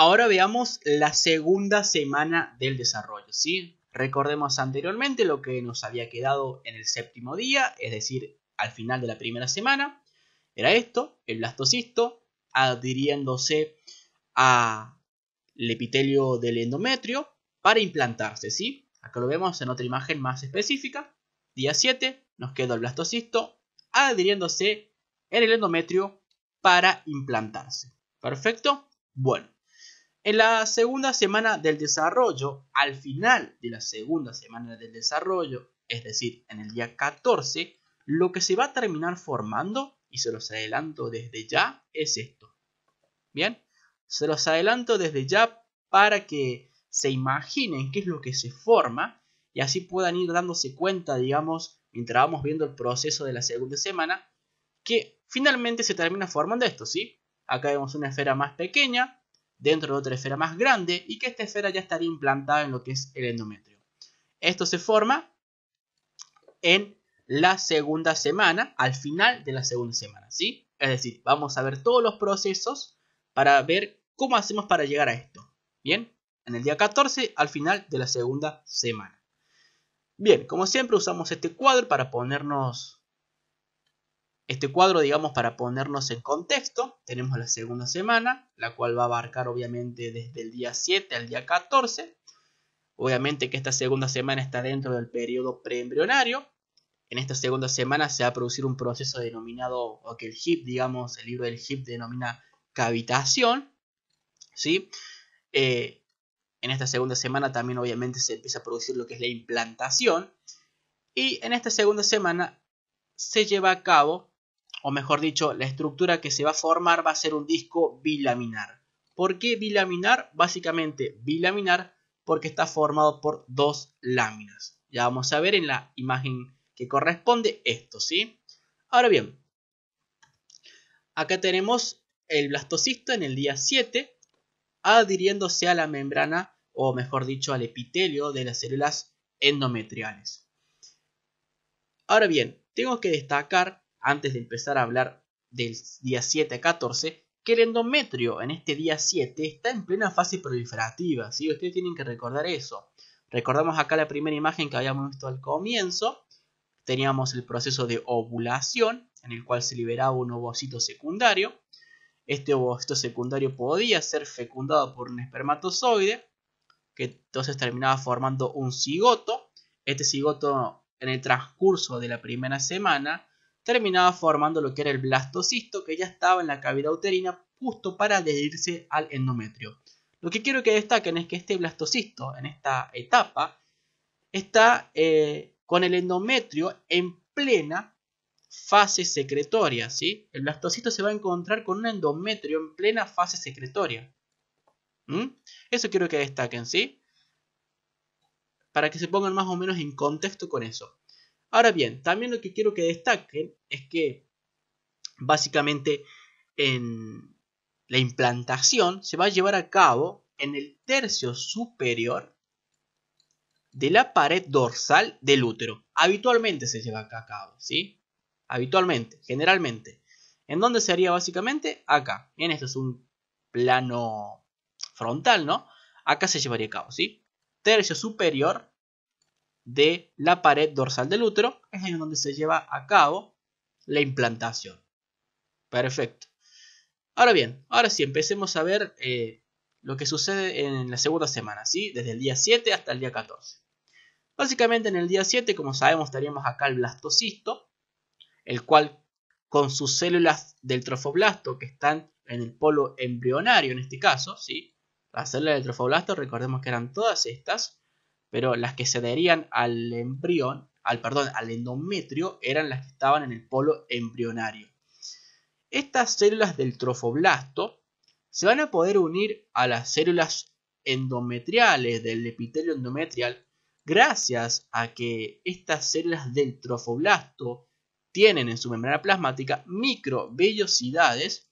Ahora veamos la segunda semana del desarrollo, ¿sí? Recordemos anteriormente lo que nos había quedado en el séptimo día, es decir, al final de la primera semana. Era esto, el blastocisto adhiriéndose al epitelio del endometrio para implantarse, ¿sí? Acá lo vemos en otra imagen más específica. Día 7 nos quedó el blastocisto adhiriéndose en el endometrio para implantarse. ¿Perfecto? Bueno, en la segunda semana del desarrollo, al final de la segunda semana del desarrollo, es decir, en el día 14, lo que se va a terminar formando, y se los adelanto desde ya, es esto. Bien, se los adelanto desde ya para que se imaginen qué es lo que se forma y así puedan ir dándose cuenta, digamos, mientras vamos viendo el proceso de la segunda semana, que finalmente se termina formando esto, ¿sí? Acá vemos una esfera más pequeña, dentro de otra esfera más grande y que esta esfera ya estaría implantada en lo que es el endometrio. Esto se forma en la segunda semana, al final de la segunda semana, ¿sí? Es decir, vamos a ver todos los procesos para ver cómo hacemos para llegar a esto. Bien, en el día 14, al final de la segunda semana. Bien, como siempre usamos este cuadro para ponernos este cuadro, digamos, para ponernos en contexto, tenemos la segunda semana, la cual va a abarcar obviamente desde el día 7 al día 14. Obviamente que esta segunda semana está dentro del periodo preembrionario. En esta segunda semana se va a producir un proceso denominado, o que el HIP, digamos, el libro del HIP denomina cavitación. ¿sí? Eh, en esta segunda semana también obviamente se empieza a producir lo que es la implantación. Y en esta segunda semana se lleva a cabo o mejor dicho, la estructura que se va a formar va a ser un disco bilaminar. ¿Por qué bilaminar? Básicamente bilaminar porque está formado por dos láminas. Ya vamos a ver en la imagen que corresponde esto, ¿sí? Ahora bien, acá tenemos el blastocisto en el día 7 adhiriéndose a la membrana o mejor dicho al epitelio de las células endometriales. Ahora bien, tengo que destacar antes de empezar a hablar del día 7 a 14, que el endometrio en este día 7 está en plena fase proliferativa, si Ustedes tienen que recordar eso. Recordamos acá la primera imagen que habíamos visto al comienzo. Teníamos el proceso de ovulación, en el cual se liberaba un ovocito secundario. Este ovocito secundario podía ser fecundado por un espermatozoide, que entonces terminaba formando un cigoto. Este cigoto en el transcurso de la primera semana terminaba formando lo que era el blastocisto que ya estaba en la cavidad uterina justo para adherirse al endometrio. Lo que quiero que destaquen es que este blastocisto en esta etapa está eh, con el endometrio en plena fase secretoria, ¿sí? El blastocisto se va a encontrar con un endometrio en plena fase secretoria. ¿Mm? Eso quiero que destaquen, ¿sí? Para que se pongan más o menos en contexto con eso. Ahora bien, también lo que quiero que destaquen es que básicamente en la implantación se va a llevar a cabo en el tercio superior de la pared dorsal del útero. Habitualmente se lleva a cabo, ¿sí? Habitualmente, generalmente. ¿En dónde se haría básicamente? Acá. En esto es un plano frontal, ¿no? Acá se llevaría a cabo, ¿sí? Tercio superior de la pared dorsal del útero, es en donde se lleva a cabo la implantación. Perfecto. Ahora bien, ahora sí, empecemos a ver eh, lo que sucede en la segunda semana, ¿sí? desde el día 7 hasta el día 14. Básicamente en el día 7, como sabemos, estaríamos acá el blastocisto, el cual con sus células del trofoblasto que están en el polo embrionario en este caso, ¿sí? las células del trofoblasto recordemos que eran todas estas, pero las que se adherían al embrión, al perdón, al endometrio eran las que estaban en el polo embrionario. Estas células del trofoblasto se van a poder unir a las células endometriales del epitelio endometrial gracias a que estas células del trofoblasto tienen en su membrana plasmática microvellosidades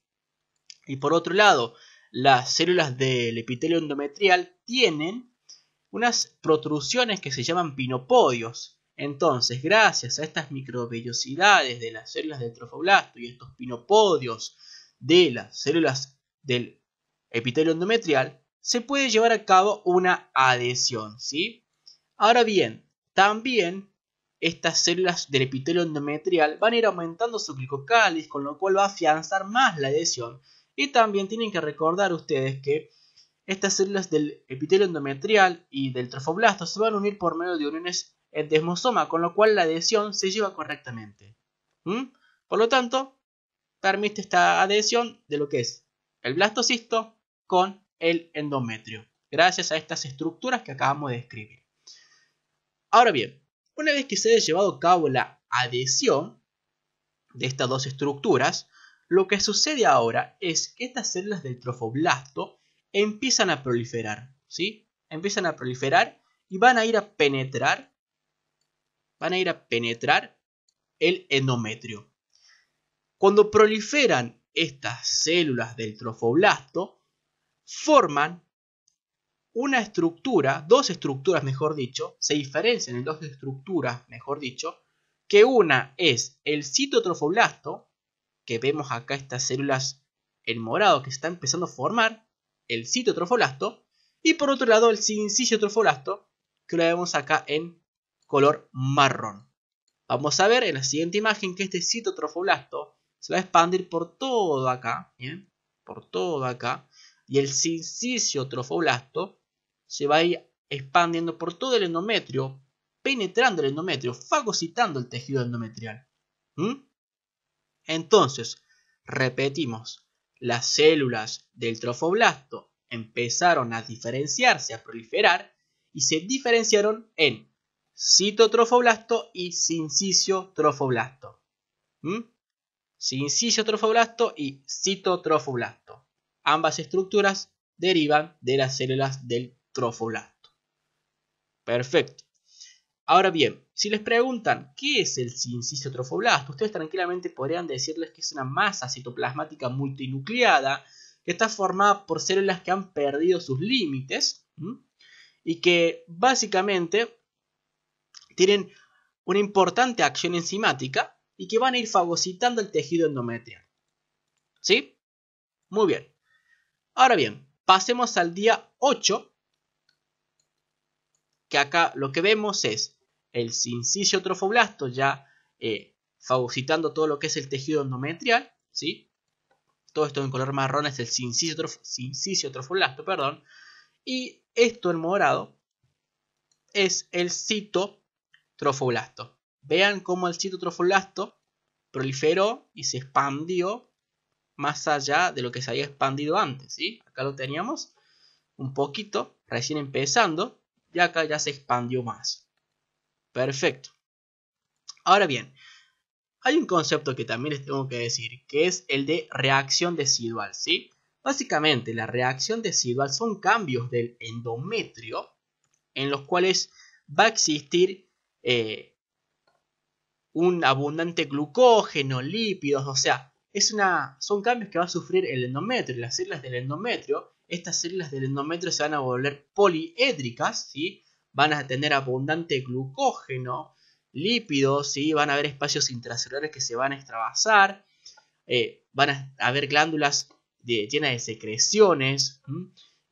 y por otro lado las células del epitelio endometrial tienen unas protrusiones que se llaman pinopodios. Entonces, gracias a estas microvellosidades de las células del trofoblasto y estos pinopodios de las células del epitelio endometrial, se puede llevar a cabo una adhesión, ¿sí? Ahora bien, también estas células del epitelio endometrial van a ir aumentando su glicocálix, con lo cual va a afianzar más la adhesión. Y también tienen que recordar ustedes que estas células del epitelio endometrial y del trofoblasto se van a unir por medio de uniones en desmosoma con lo cual la adhesión se lleva correctamente. ¿Mm? Por lo tanto, permite esta adhesión de lo que es el blastocisto con el endometrio, gracias a estas estructuras que acabamos de describir. Ahora bien, una vez que se haya llevado a cabo la adhesión de estas dos estructuras, lo que sucede ahora es que estas células del trofoblasto empiezan a proliferar, ¿sí? Empiezan a proliferar y van a ir a penetrar, van a ir a penetrar el endometrio. Cuando proliferan estas células del trofoblasto, forman una estructura, dos estructuras mejor dicho, se diferencian en dos estructuras mejor dicho, que una es el citotrofoblasto, que vemos acá estas células en morado que se está empezando a formar, el citotrofoblasto, y por otro lado el cincisio que lo vemos acá en color marrón. Vamos a ver en la siguiente imagen que este citotrofoblasto se va a expandir por todo acá, por todo acá, y el sincicio trofoblasto se va a ir expandiendo por todo el endometrio, penetrando el endometrio, fagocitando el tejido endometrial. Entonces, repetimos, las células del trofoblasto empezaron a diferenciarse, a proliferar, y se diferenciaron en citotrofoblasto y sincicio trofoblasto. ¿Mm? trofoblasto y citotrofoblasto. Ambas estructuras derivan de las células del trofoblasto. Perfecto. Ahora bien, si les preguntan qué es el cinciciotrofoblasto, ustedes tranquilamente podrían decirles que es una masa citoplasmática multinucleada que está formada por células que han perdido sus límites y que básicamente tienen una importante acción enzimática y que van a ir fagocitando el tejido endometrial. ¿Sí? Muy bien. Ahora bien, pasemos al día 8, que acá lo que vemos es el sincicio trofoblasto, ya eh, todo lo que es el tejido endometrial, ¿sí? Todo esto en color marrón es el sincicio, trofoblasto, perdón. Y esto en morado es el citotrofoblasto. Vean cómo el citotrofoblasto proliferó y se expandió más allá de lo que se había expandido antes, ¿sí? Acá lo teníamos un poquito, recién empezando, y acá ya se expandió más. Perfecto. Ahora bien, hay un concepto que también les tengo que decir, que es el de reacción decidual, ¿sí? Básicamente, la reacción decidual son cambios del endometrio en los cuales va a existir eh, un abundante glucógeno, lípidos, o sea, es una, son cambios que va a sufrir el endometrio, las células del endometrio. Estas células del endometrio se van a volver poliédricas, ¿sí? van a tener abundante glucógeno, lípidos, ¿sí? van a haber espacios intracelulares que se van a extravasar, eh, van a haber glándulas llenas de secreciones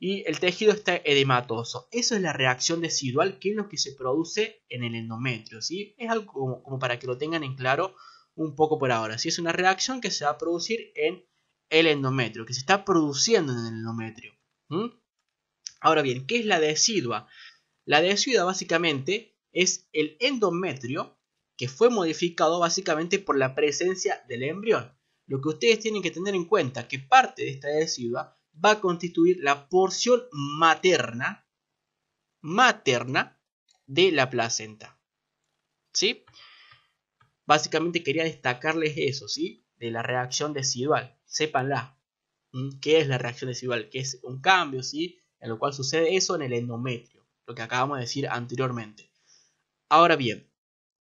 y el tejido está edematoso. Eso es la reacción decidual que es lo que se produce en el endometrio. ¿sí? Es algo como, para que lo tengan en claro un poco por ahora. ¿sí? Es una reacción que se va a producir en el endometrio, que se está produciendo en el endometrio. Ahora bien, ¿qué es la decidua? La decidua básicamente es el endometrio que fue modificado básicamente por la presencia del embrión. Lo que ustedes tienen que tener en cuenta que parte de esta decidua va a constituir la porción materna materna de la placenta. ¿Sí? Básicamente quería destacarles eso, ¿sí? De la reacción decidual. Sépanla. ¿Qué es la reacción decidual? Que es un cambio, ¿sí? En lo cual sucede eso en el endometrio lo que acabamos de decir anteriormente. Ahora bien,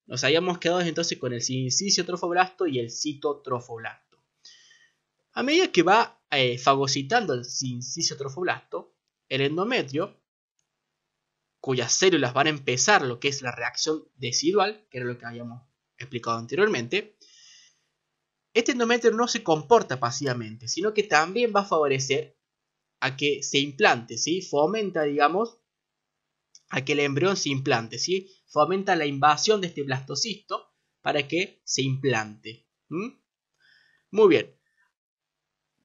nos habíamos quedado entonces con el trofoblasto. y el citotrofoblasto. A medida que va eh, fagocitando el trofoblasto. el endometrio, cuyas células van a empezar lo que es la reacción decidual, que era lo que habíamos explicado anteriormente, este endometrio no se comporta pasivamente, sino que también va a favorecer a que se implante, ¿sí? fomenta, digamos, a que el embrión se implante, ¿sí? Fomenta la invasión de este blastocisto para que se implante. Muy bien.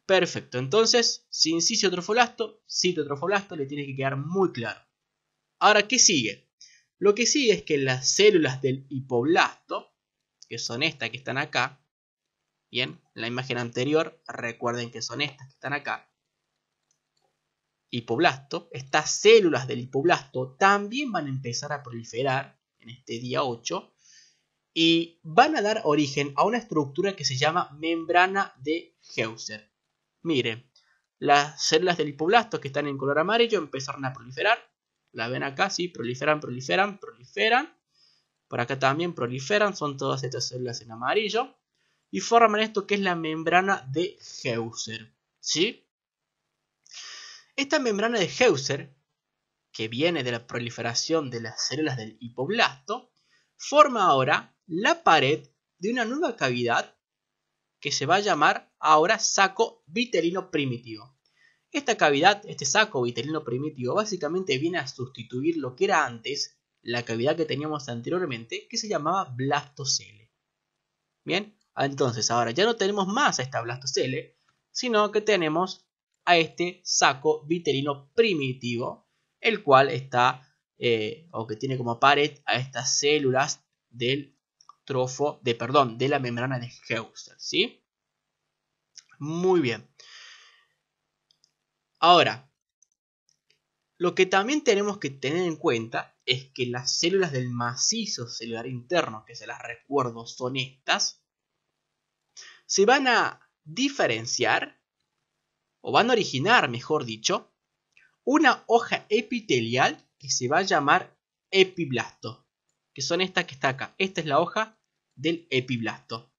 Perfecto. Entonces, sin cisiotrofolasto, citotrofolasto le tiene que quedar muy claro. Ahora, ¿qué sigue? Lo que sigue es que las células del hipoblasto, que son estas que están acá, bien, en la imagen anterior, recuerden que son estas que están acá, hipoblasto, estas células del hipoblasto también van a empezar a proliferar en este día 8 y van a dar origen a una estructura que se llama membrana de Heuser Miren, las células del hipoblasto que están en color amarillo empezaron a proliferar. La ven acá, sí, proliferan, proliferan, proliferan. Por acá también proliferan, son todas estas células en amarillo. Y forman esto que es la membrana de Heuser ¿Sí? Esta membrana de Heuser, que viene de la proliferación de las células del hipoblasto, forma ahora la pared de una nueva cavidad que se va a llamar ahora saco vitelino primitivo. Esta cavidad, este saco vitelino primitivo, básicamente viene a sustituir lo que era antes la cavidad que teníamos anteriormente, que se llamaba blastocele. Bien, entonces ahora ya no tenemos más esta blastocele, sino que tenemos a este saco vitelino primitivo, el cual está eh, o que tiene como pared a estas células del trofo, de perdón, de la membrana de Heuser, ¿sí? Muy bien. Ahora, lo que también tenemos que tener en cuenta es que las células del macizo celular interno, que se las recuerdo son estas, se van a diferenciar o van a originar, mejor dicho, una hoja epitelial que se va a llamar epiblasto, que son estas que está acá. Esta es la hoja del epiblasto.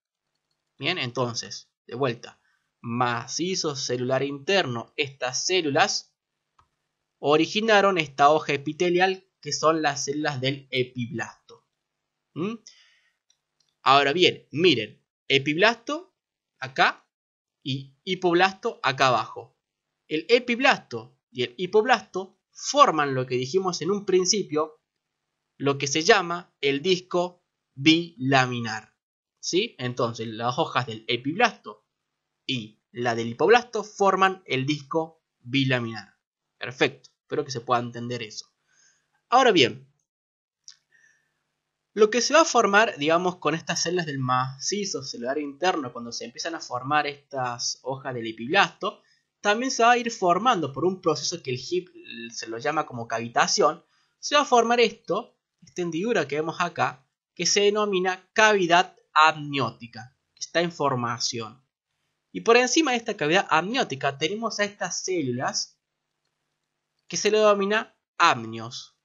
Bien, entonces, de vuelta, macizo celular interno, estas células originaron esta hoja epitelial que son las células del epiblasto. ¿Mm? Ahora bien, miren, epiblasto acá y hipoblasto acá abajo. El epiblasto y el hipoblasto forman lo que dijimos en un principio, lo que se llama el disco bilaminar. ¿Sí? Entonces, las hojas del epiblasto y la del hipoblasto forman el disco bilaminar. Perfecto, espero que se pueda entender eso. Ahora bien, lo que se va a formar, digamos, con estas células del macizo celular interno, cuando se empiezan a formar estas hojas del epiblasto, también se va a ir formando por un proceso que el HIP se lo llama como cavitación, se va a formar esto, esta hendidura que vemos acá, que se denomina cavidad amniótica, que está en formación. Y por encima de esta cavidad amniótica tenemos a estas células que se le denomina amnios.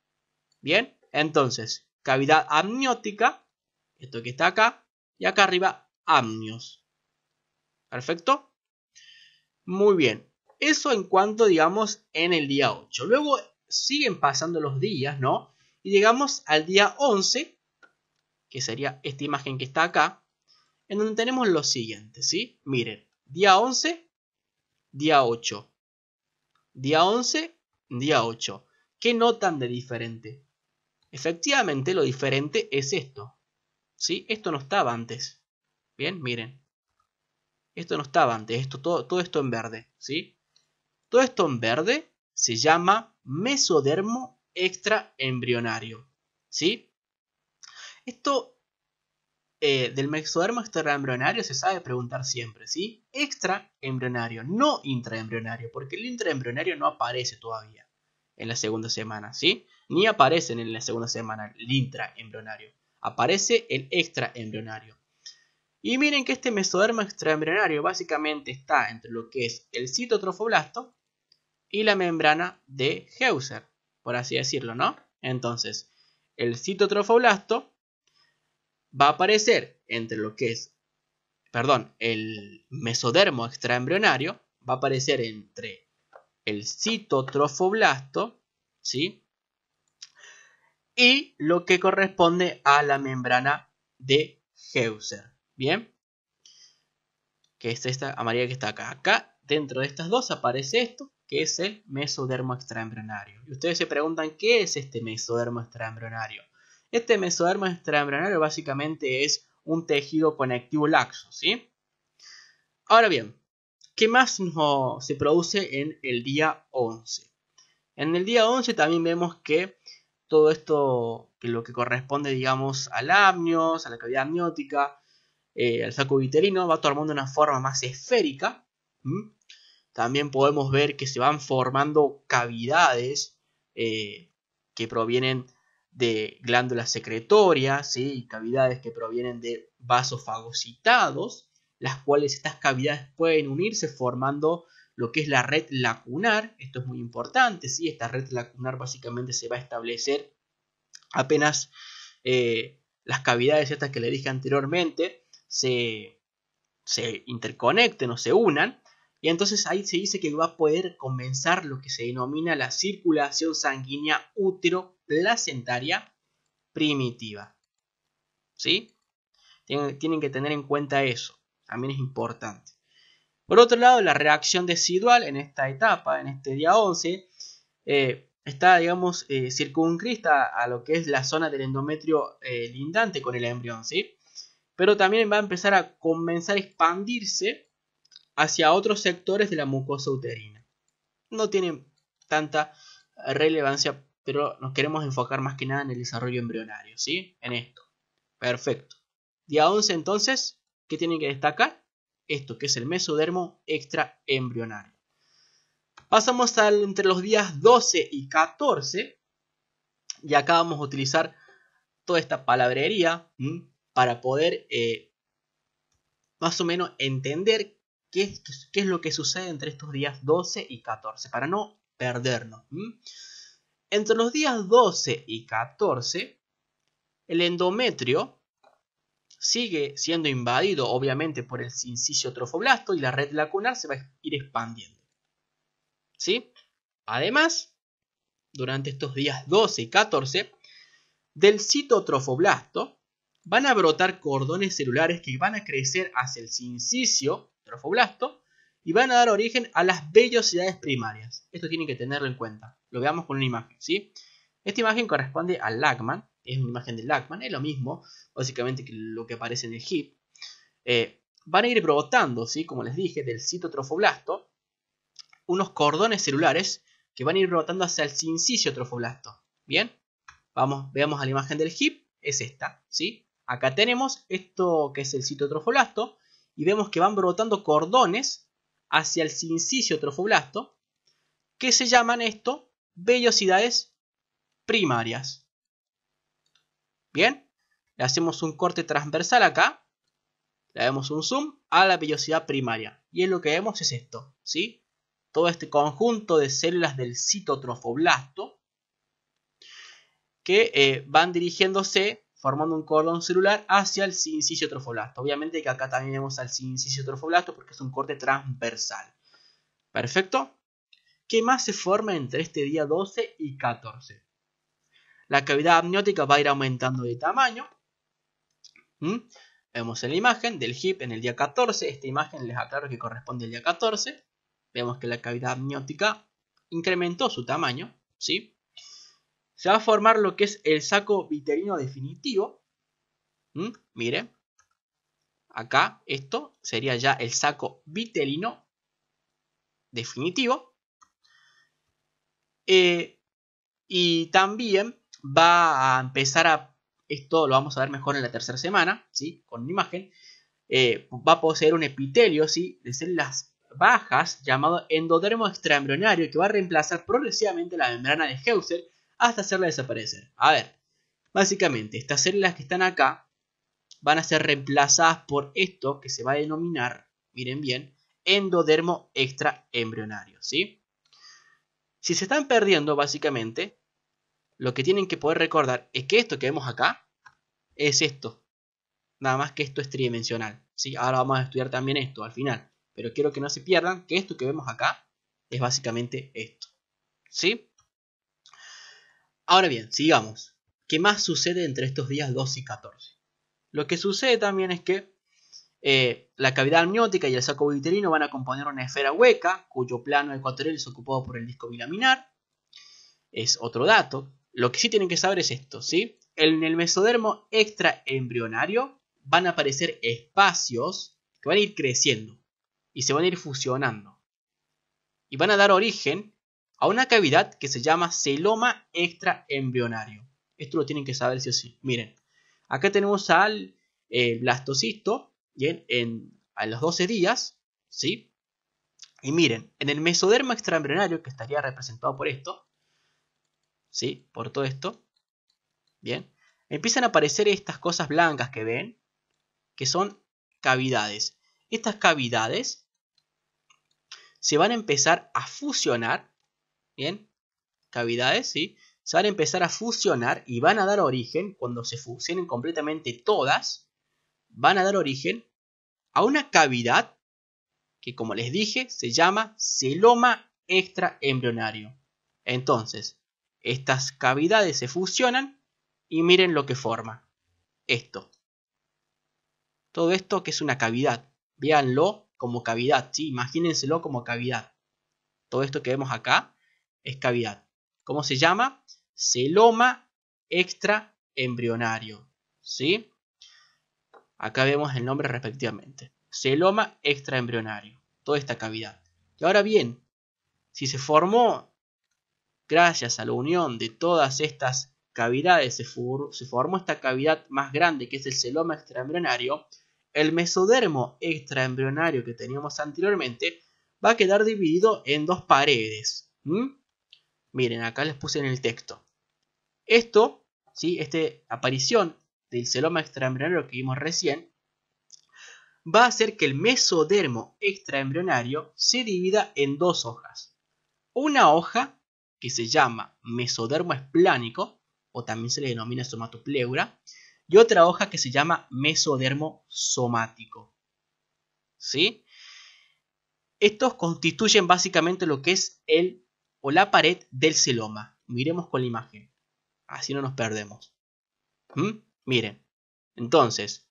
Bien, entonces, cavidad amniótica, esto que está acá, y acá arriba amnios. ¿Perfecto? Muy bien. Eso en cuanto, digamos, en el día 8. Luego siguen pasando los días, ¿no? Y llegamos al día 11, que sería esta imagen que está acá, en donde tenemos lo siguiente, ¿sí? Miren, día 11, día 8. Día 11, día 8. ¿Qué notan de diferente? Efectivamente, lo diferente es esto. ¿Sí? Esto no estaba antes. Bien, miren. Esto no estaba antes, esto, todo, todo esto en verde. ¿sí? Todo esto en verde se llama mesodermo extraembrionario. ¿sí? Esto eh, del mesodermo extraembrionario se sabe preguntar siempre, ¿sí? Extraembrionario, no intraembrionario, porque el intraembrionario no aparece todavía en la segunda semana, ¿sí? ni aparecen en la segunda semana el intraembrionario, aparece el extraembrionario. Y miren que este mesodermo extraembrionario básicamente está entre lo que es el citotrofoblasto y la membrana de Heuser, por así decirlo, ¿no? Entonces, el citotrofoblasto va a aparecer entre lo que es, perdón, el mesodermo extraembrionario, va a aparecer entre el citotrofoblasto, ¿sí? y lo que corresponde a la membrana de Heuser. Bien, que es esta amarilla que está acá. Acá, dentro de estas dos, aparece esto, que es el mesodermo extraembrionario. Y ustedes se preguntan, ¿qué es este mesodermo extraembrionario? Este mesodermo extraembrionario básicamente es un tejido conectivo laxo, ¿sí? Ahora bien, ¿qué más se produce en el día 11? En el día 11 también vemos que todo esto que lo que corresponde, digamos, al amnios, a la cavidad amniótica, eh, al saco viterino, va tomando una forma más esférica. También podemos ver que se van formando cavidades eh, que provienen de glándulas secretorias y cavidades que provienen de vasos fagocitados, las cuales estas cavidades pueden unirse formando lo que es la red lacunar, esto es muy importante, ¿sí? esta red lacunar básicamente se va a establecer apenas eh, las cavidades estas que le dije anteriormente se, interconecten o se unan, y entonces ahí se dice que va a poder comenzar lo que se denomina la circulación sanguínea útero placentaria primitiva. ¿Sí? Tienen, tienen que tener en cuenta eso, también es importante. Por otro lado, la reacción decidual en esta etapa, en este día 11, eh, está, digamos, eh, a lo que es la zona del endometrio eh, lindante con el embrión, ¿sí? Pero también va a empezar a comenzar a expandirse hacia otros sectores de la mucosa uterina. No tiene tanta relevancia, pero nos queremos enfocar más que nada en el desarrollo embrionario, ¿sí? En esto. Perfecto. Día 11 entonces, ¿qué tienen que destacar? esto que es el mesodermo extraembrionario. Pasamos entre los días 12 y 14, y acá vamos a utilizar toda esta palabrería para poder eh, más o menos entender qué es, qué es, lo que sucede entre estos días 12 y 14, para no perdernos. Entre los días 12 y 14, el endometrio sigue siendo invadido obviamente por el sincicio trofoblasto y la red lacunar se va a ir expandiendo. ¿Sí? Además, durante estos días 12 y 14, del citotrofoblasto van a brotar cordones celulares que van a crecer hacia el sincicio trofoblasto y van a dar origen a las vellosidades primarias. Esto tienen que tenerlo en cuenta. Lo veamos con una imagen, ¿sí? Esta imagen corresponde al Lagman, es una imagen del Lackman, es lo mismo, básicamente que lo que aparece en el HIP. Eh, van a ir brotando, ¿sí? como les dije, del citotrofoblasto, unos cordones celulares que van a ir brotando hacia el sincicio trofoblasto. Bien, vamos, veamos a la imagen del hip, es esta, ¿sí? Acá tenemos esto que es el citotrofoblasto y vemos que van brotando cordones hacia el sincicio trofoblasto que se llaman esto vellosidades primarias. Bien, le hacemos un corte transversal acá, le damos un zoom a la vellosidad primaria. Y es lo que vemos es esto, ¿sí? Todo este conjunto de células del citotrofoblasto que eh, van dirigiéndose formando un cordón celular hacia el sincicio trofoblasto. Obviamente que acá también vemos al sincicio trofoblasto porque es un corte transversal. Perfecto. ¿Qué más se forma entre este día 12 y 14? la cavidad amniótica va a ir aumentando de tamaño. ¿Mm? Vemos en la imagen del HIP en el día 14, esta imagen les aclaro que corresponde al día 14. Vemos que la cavidad amniótica incrementó su tamaño, ¿sí? Se va a formar lo que es el saco vitelino definitivo. ¿Mm? Miren. Mire, acá esto sería ya el saco vitelino definitivo. Eh, y también va a empezar a, esto lo vamos a ver mejor en la tercera semana, ¿sí? Con una imagen, eh, va a poseer un epitelio, ¿sí? De células bajas llamado endodermo extraembrionario que va a reemplazar progresivamente la membrana de Hauser hasta hacerla desaparecer. A ver, básicamente estas células que están acá van a ser reemplazadas por esto que se va a denominar, miren bien, endodermo extraembrionario, ¿sí? Si se están perdiendo básicamente lo que tienen que poder recordar es que esto que vemos acá es esto. Nada más que esto es tridimensional. ¿sí? Ahora vamos a estudiar también esto al final. Pero quiero que no se pierdan que esto que vemos acá es básicamente esto. ¿Sí? Ahora bien, sigamos. ¿Qué más sucede entre estos días 2 y 14? Lo que sucede también es que eh, la cavidad amniótica y el saco vitelino van a componer una esfera hueca, cuyo plano ecuatorial es ocupado por el disco bilaminar. Es otro dato lo que sí tienen que saber es esto, ¿sí? En el mesodermo extraembrionario van a aparecer espacios que van a ir creciendo y se van a ir fusionando. Y van a dar origen a una cavidad que se llama celoma extraembrionario. Esto lo tienen que saber sí o sí. Miren, acá tenemos al eh, blastocisto bien, en, a los 12 días, ¿sí? Y miren, en el mesodermo extraembrionario, que estaría representado por esto, ¿sí? Por todo esto. Bien. Empiezan a aparecer estas cosas blancas que ven, que son cavidades. Estas cavidades se van a empezar a fusionar, ¿bien? Cavidades, ¿sí? Se van a empezar a fusionar y van a dar origen, cuando se fusionen completamente todas, van a dar origen a una cavidad que, como les dije, se llama celoma extraembrionario. Entonces, estas cavidades se fusionan y miren lo que forma. Esto. Todo esto que es una cavidad. Véanlo como cavidad, ¿sí? Imagínenselo como cavidad. Todo esto que vemos acá es cavidad. ¿Cómo se llama? Celoma extraembrionario, ¿sí? Acá vemos el nombre respectivamente. Celoma extraembrionario, toda esta cavidad. Y ahora bien, si se formó gracias a la unión de todas estas cavidades se, formó esta cavidad más grande que es el celoma extraembrionario, el mesodermo extraembrionario que teníamos anteriormente va a quedar dividido en dos paredes. Miren, acá les puse en el texto. Esto, ¿sí? esta aparición del celoma extraembrionario que vimos recién, va a hacer que el mesodermo extraembrionario se divida en dos hojas. Una hoja que se llama mesodermo esplánico, o también se le denomina somatopleura, y otra hoja que se llama mesodermo somático. ¿Sí? Estos constituyen básicamente lo que es el o la pared del celoma. Miremos con la imagen, así no nos perdemos. ¿Mm? Miren, entonces,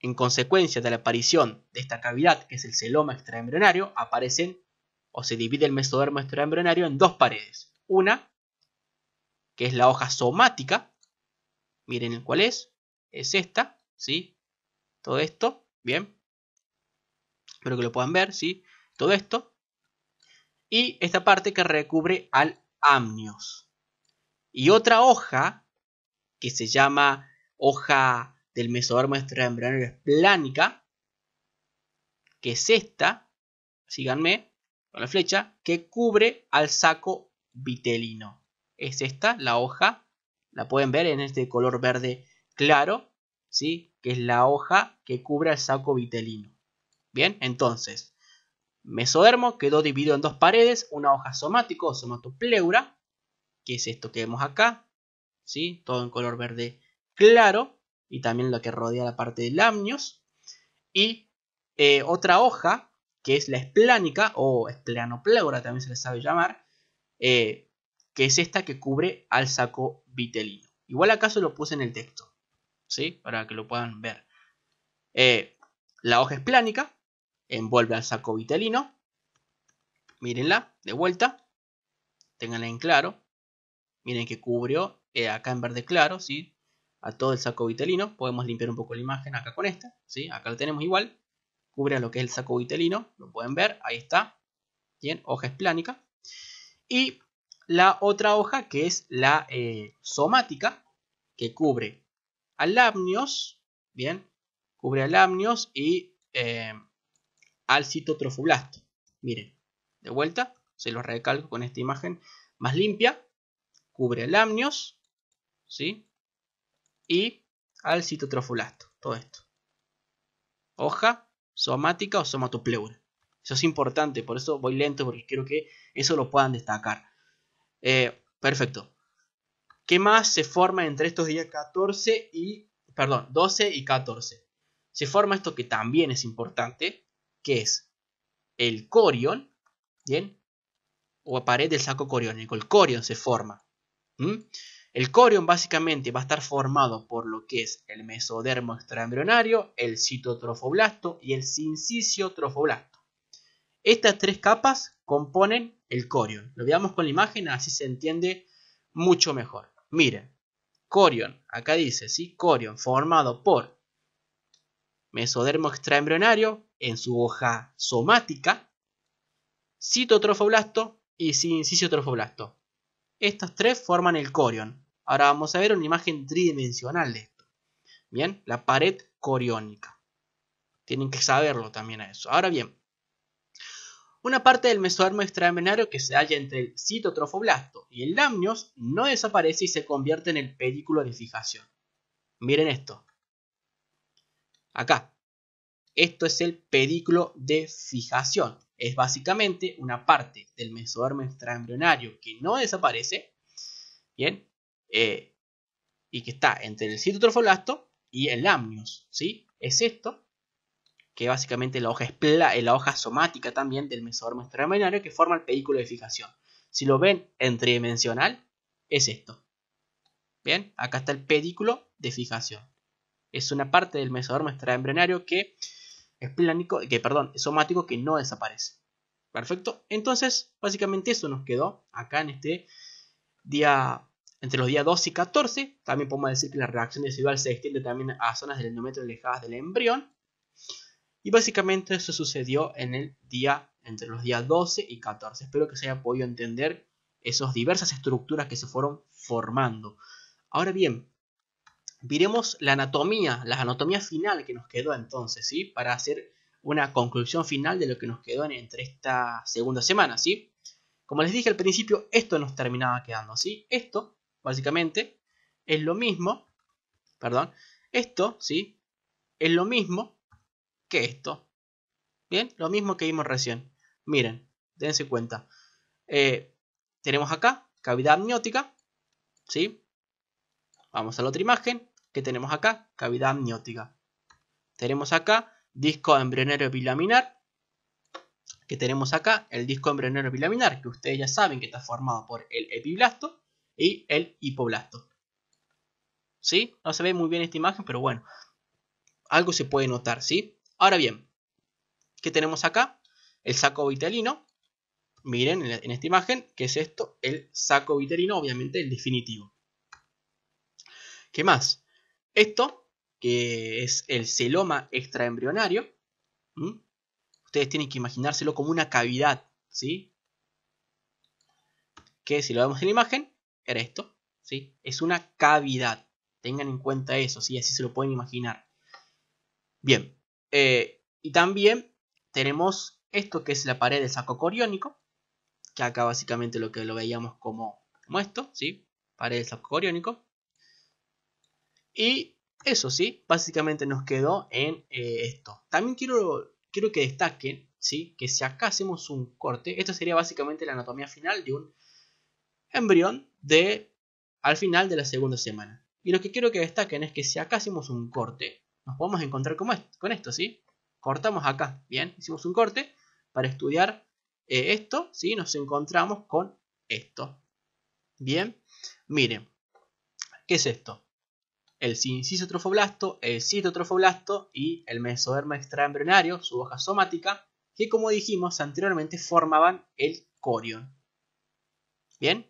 en consecuencia de la aparición de esta cavidad, que es el celoma extraembrionario, aparecen o se divide el mesodermo extraembrionario este en dos paredes. Una, que es la hoja somática, miren cuál es, es esta, ¿sí? Todo esto, bien. Espero que lo puedan ver, ¿sí? Todo esto. Y esta parte que recubre al amnios. Y otra hoja, que se llama hoja del mesodermo extraembrionario este esplánica, que es esta, síganme, con la flecha, que cubre al saco vitelino. Es esta la hoja, la pueden ver en este color verde claro, ¿sí? que es la hoja que cubre al saco vitelino. Bien, entonces, mesodermo quedó dividido en dos paredes, una hoja somático somatopleura, que es esto que vemos acá, ¿sí? todo en color verde claro, y también lo que rodea la parte del amnios, y eh, otra hoja que es la esplánica o esplanopleura también se le sabe llamar, eh, que es esta que cubre al saco vitelino. Igual acaso lo puse en el texto, ¿sí? Para que lo puedan ver. Eh, la hoja esplánica envuelve al saco vitelino. Mírenla de vuelta. Ténganla en claro. Miren que cubrió eh, acá en verde claro, ¿sí? A todo el saco vitelino. Podemos limpiar un poco la imagen acá con esta, ¿sí? Acá lo tenemos igual cubre lo que es el saco vitelino, lo pueden ver, ahí está, bien, hoja esplánica. Y la otra hoja que es la eh, somática, que cubre al amnios, bien, cubre al amnios y eh, al citotrofoblasto. Miren, de vuelta, se lo recalco con esta imagen más limpia, cubre al amnios, ¿sí? Y al citotrofoblasto, todo esto. Hoja somática o somatopleura. Eso es importante, por eso voy lento, porque quiero que eso lo puedan destacar. Eh, perfecto. ¿Qué más se forma entre estos días 14 y, perdón, 12 y 14? Se forma esto que también es importante, que es el corión, ¿bien? O pared del saco coriónico. El corión se forma. El corión básicamente va a estar formado por lo que es el mesodermo extraembrionario, el citotrofoblasto y el sincicio trofoblasto. Estas tres capas componen el corión. Lo veamos con la imagen, así se entiende mucho mejor. Miren, corión, acá dice, ¿sí? corión formado por mesodermo extraembrionario en su hoja somática, citotrofoblasto y sincicio trofoblasto. Estas tres forman el corión. Ahora vamos a ver una imagen tridimensional de esto. Bien, la pared coriónica. Tienen que saberlo también a eso. Ahora bien, una parte del mesodermo extramenario que se halla entre el citotrofoblasto y el lamnios no desaparece y se convierte en el pedículo de fijación. Miren esto. Acá. Esto es el pedículo de fijación es básicamente una parte del mesodermo extraembrionario que no desaparece, ¿bien? Eh, y que está entre el citotrofolasto y el amnios, ¿sí? Es esto, que básicamente la hoja, es eh, la hoja somática también del mesodermo extraembrionario que forma el pedículo de fijación. Si lo ven en tridimensional, es esto. ¿Bien? Acá está el pedículo de fijación. Es una parte del mesodermo extraembrionario que esplánico, que perdón, somático que no desaparece. Perfecto. Entonces, básicamente eso nos quedó acá en este día, entre los días 2 y 14. También podemos decir que la reacción residual se extiende también a zonas del endometrio alejadas del embrión. Y básicamente eso sucedió en el día, entre los días 12 y 14. Espero que se haya podido entender esas diversas estructuras que se fueron formando. Ahora bien, Viremos la anatomía, la anatomía final que nos quedó entonces, ¿sí? Para hacer una conclusión final de lo que nos quedó en, entre esta segunda semana, ¿sí? Como les dije al principio, esto nos terminaba quedando, ¿sí? Esto, básicamente, es lo mismo, perdón, esto, ¿sí? Es lo mismo que esto. Bien, lo mismo que vimos recién. Miren, dense cuenta. Eh, tenemos acá cavidad amniótica, ¿sí? Vamos a la otra imagen que tenemos acá, cavidad amniótica. Tenemos acá disco embrionario bilaminar, que tenemos acá el disco embrionario bilaminar, que ustedes ya saben que está formado por el epiblasto y el hipoblasto. ¿Sí? No se ve muy bien esta imagen, pero bueno, algo se puede notar, ¿sí? Ahora bien, ¿qué tenemos acá? El saco vitelino. Miren en esta imagen, ¿qué es esto? El saco vitelino, obviamente el definitivo. ¿Qué más? Esto, que es el celoma extraembrionario, ustedes tienen que imaginárselo como una cavidad, ¿sí? Que si lo vemos en la imagen, era esto, ¿sí? Es una cavidad. Tengan en cuenta eso, ¿sí? Así se lo pueden imaginar. Bien. Eh, y también tenemos esto que es la pared del saco coriónico, que acá básicamente lo que lo veíamos como, como esto, ¿sí? Pared del saco coriónico. Y eso sí, básicamente nos quedó en eh, esto. También quiero, quiero que destaquen ¿sí? que si acá hacemos un corte, esto sería básicamente la anatomía final de un embrión de, al final de la segunda semana. Y lo que quiero que destaquen es que si acá hacemos un corte, nos podemos encontrar con esto, con esto ¿sí? Cortamos acá, ¿bien? Hicimos un corte para estudiar eh, esto, ¿sí? Nos encontramos con esto. Bien, miren, ¿qué es esto? el sincisotrofoblasto, el citotrofoblasto y el mesoderma extraembrionario, su hoja somática, que como dijimos anteriormente formaban el corión. ¿Bien?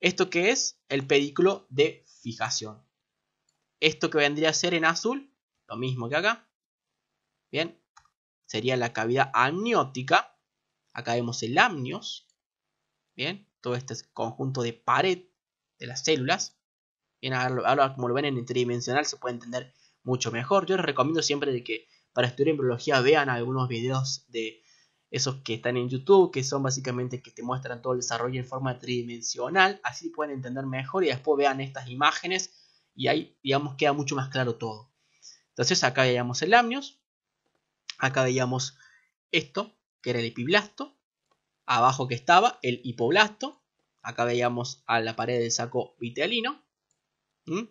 Esto que es el pedículo de fijación. Esto que vendría a ser en azul, lo mismo que acá. ¿Bien? Sería la cavidad amniótica. Acá vemos el amnios. ¿Bien? Todo este conjunto de pared de las células. Ahora como lo ven en tridimensional se puede entender mucho mejor. Yo les recomiendo siempre que para estudiar embriología vean algunos videos de esos que están en YouTube, que son básicamente que te muestran todo el desarrollo en forma tridimensional, así pueden entender mejor y después vean estas imágenes y ahí, digamos, queda mucho más claro todo. Entonces acá veíamos el amnios, acá veíamos esto, que era el epiblasto, abajo que estaba el hipoblasto, acá veíamos a la pared del saco vitelino, ¿Mm?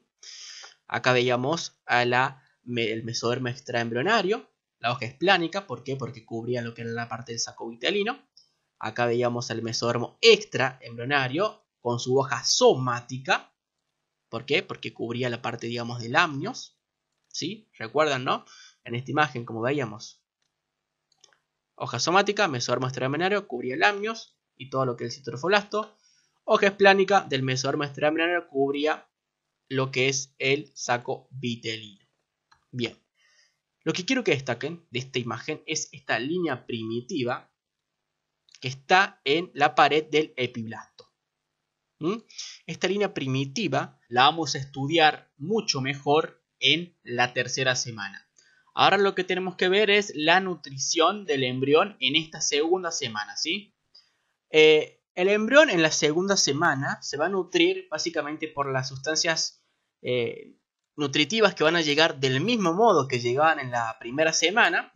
Acá veíamos a la, extraembrionario, la hoja esplánica ¿por qué? Porque cubría lo que era la parte del saco vitelino. Acá veíamos al mesodermo extraembrionario con su hoja somática, ¿por qué? Porque cubría la parte, digamos, del amnios, ¿sí? ¿Recuerdan, no? En esta imagen, como veíamos. Hoja somática, mesodermo extraembrionario, cubría el amnios y todo lo que es el citrofolasto. Hoja esplánica del mesodermo extraembrionario cubría lo que es el saco vitelino. Bien, lo que quiero que destaquen de esta imagen es esta línea primitiva que está en la pared del epiblasto. ¿Mm? Esta línea primitiva la vamos a estudiar mucho mejor en la tercera semana. Ahora lo que tenemos que ver es la nutrición del embrión en esta segunda semana, ¿sí? Eh, el embrión en la segunda semana se va a nutrir básicamente por las sustancias eh, nutritivas que van a llegar del mismo modo que llegaban en la primera semana.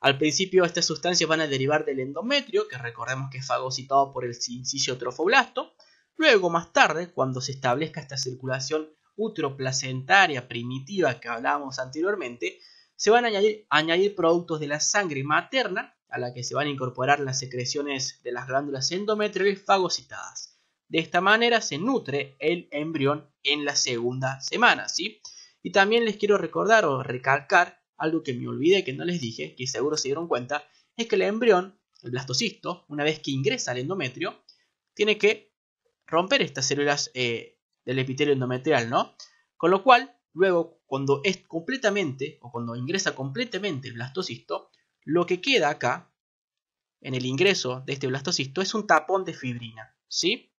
Al principio estas sustancias van a derivar del endometrio, que recordemos que es fagocitado por el sincicio trofoblasto. Luego, más tarde, cuando se establezca esta circulación utroplacentaria primitiva que hablábamos anteriormente, se van a añadir productos de la sangre materna a la que se van a incorporar las secreciones de las glándulas endometriales fagocitadas. De esta manera se nutre el embrión en la segunda semana, ¿sí? Y también les quiero recordar o recalcar algo que me olvidé que no les dije, que seguro se dieron cuenta, es que el embrión, el blastocisto, una vez que ingresa al endometrio, tiene que romper estas células eh, del epitelio endometrial, ¿no? Con lo cual, luego, cuando es completamente, o cuando ingresa completamente el blastocisto, lo que queda acá, en el ingreso de este blastocisto, es un tapón de fibrina, ¿sí?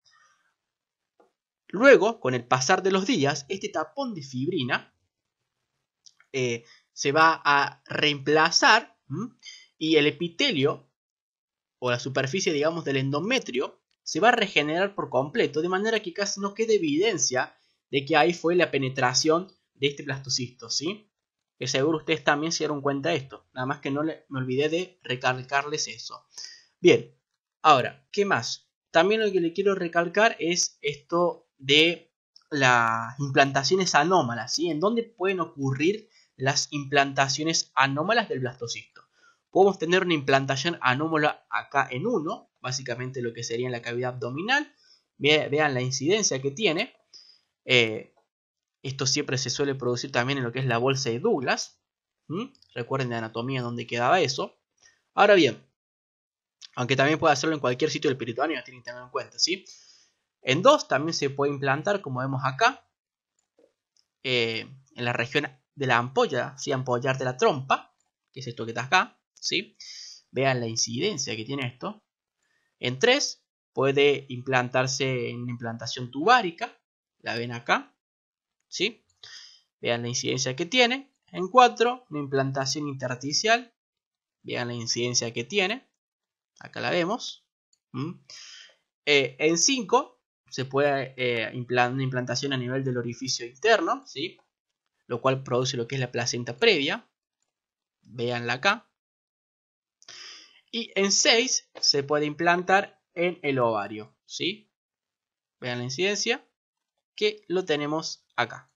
Luego, con el pasar de los días, este tapón de fibrina eh, se va a reemplazar y el epitelio o la superficie, digamos, del endometrio se va a regenerar por completo, de manera que casi no quede evidencia de que ahí fue la penetración de este blastocisto, ¿sí? que seguro ustedes también se dieron cuenta de esto. Nada más que no me olvidé de recalcarles eso. Bien, ahora, ¿qué más? También lo que le quiero recalcar es esto de las implantaciones anómalas, ¿sí? En dónde pueden ocurrir las implantaciones anómalas del blastocisto. Podemos tener una implantación anómala acá en uno. básicamente lo que sería en la cavidad abdominal. Vean la incidencia que tiene. Eh, esto siempre se suele producir también en lo que es la bolsa de Douglas. Recuerden de anatomía donde quedaba eso. Ahora bien, aunque también puede hacerlo en cualquier sitio del peritoneo, tienen que tenerlo en cuenta, ¿sí? En dos también se puede implantar, como vemos acá, eh, en la región de la ampolla, ¿sí? Ampollar de la trompa, que es esto que está acá, ¿sí? Vean la incidencia que tiene esto. En tres puede implantarse en implantación tubárica, la ven acá, Vean la incidencia que tiene. En 4, una implantación intersticial. Vean la incidencia que tiene. Acá la vemos. ¿Mm? Eh, en 5, se puede eh, implantar una implantación a nivel del orificio interno, ¿sí? Lo cual produce lo que es la placenta previa. Veanla acá. Y en 6 se puede implantar en el ovario, ¿sí? Vean la incidencia que lo tenemos acá.